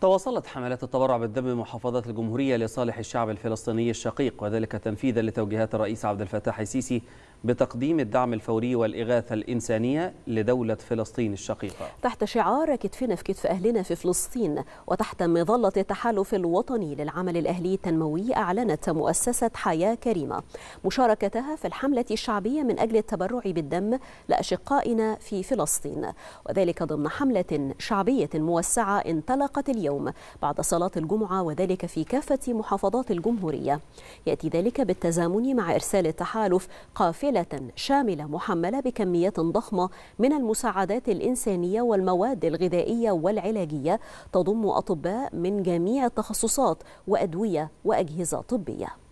تواصلت حملات التبرع بالدم بمحافظات الجمهورية لصالح الشعب الفلسطيني الشقيق وذلك تنفيذا لتوجيهات الرئيس عبد الفتاح السيسي بتقديم الدعم الفوري والإغاثة الإنسانية لدولة فلسطين الشقيقة تحت شعار كتفنا في كتف أهلنا في فلسطين وتحت مظلة التحالف الوطني للعمل الأهلي التنموي أعلنت مؤسسة حياة كريمة مشاركتها في الحملة الشعبية من أجل التبرع بالدم لأشقائنا في فلسطين وذلك ضمن حملة شعبية موسعة انطلقت اليوم بعد صلاة الجمعة وذلك في كافة محافظات الجمهورية يأتي ذلك بالتزامن مع إرسال التحالف قافلة حافله شاملة محملة بكميات ضخمة من المساعدات الإنسانية والمواد الغذائية والعلاجية تضم أطباء من جميع التخصصات وأدوية وأجهزة طبية